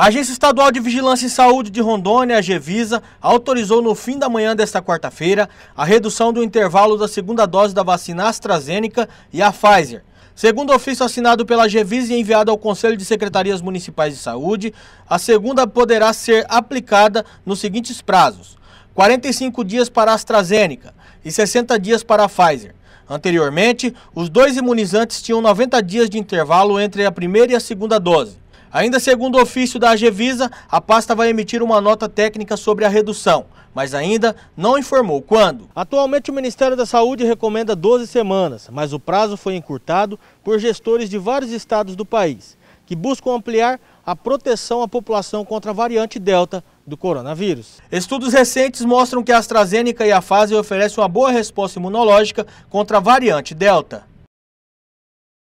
A Agência Estadual de Vigilância em Saúde de Rondônia, a Gevisa, autorizou no fim da manhã desta quarta-feira a redução do intervalo da segunda dose da vacina AstraZeneca e a Pfizer. Segundo ofício assinado pela Gevisa e enviado ao Conselho de Secretarias Municipais de Saúde, a segunda poderá ser aplicada nos seguintes prazos: 45 dias para a AstraZeneca e 60 dias para a Pfizer. Anteriormente, os dois imunizantes tinham 90 dias de intervalo entre a primeira e a segunda dose. Ainda segundo o ofício da AGVISA, a pasta vai emitir uma nota técnica sobre a redução, mas ainda não informou quando. Atualmente o Ministério da Saúde recomenda 12 semanas, mas o prazo foi encurtado por gestores de vários estados do país, que buscam ampliar a proteção à população contra a variante Delta do coronavírus. Estudos recentes mostram que a AstraZeneca e a Pfizer oferecem uma boa resposta imunológica contra a variante Delta.